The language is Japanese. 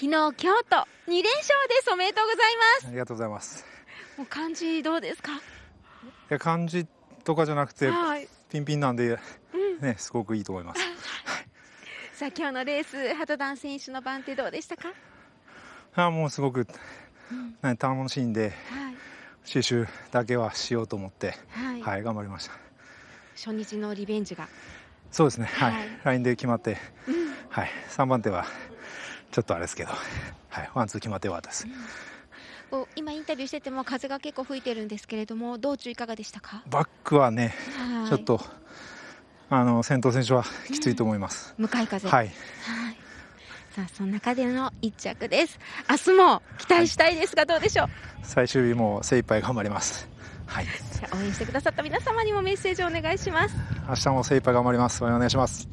昨日京都二連勝ですおめでとうございますありがとうございますもう漢字どうですかいや漢字とかじゃなくて、はい、ピンピンなんで、うん、ねすごくいいと思います さあ今日のレース鳩団選手の番手どうでしたかあもうすごく、うん、楽しんで、はい、収集だけはしようと思って、はい、はい、頑張りました初日のリベンジがそうですねはい、はい、ラインで決まって、うん、はい三番手はちょっとあれですけど、はい、ワンツー決まってよかったです。うん、今インタビューしてても風が結構吹いてるんですけれども道中いかがでしたかバックはねちょっとあの先頭選手はきついと思います、うん、向かい風はいさあその中での一着です明日も期待したいですがどうでしょう、はい、最終日も精一杯頑張りますはい。応援してくださった皆様にもメッセージをお願いします明日も精一杯頑張りますお願いします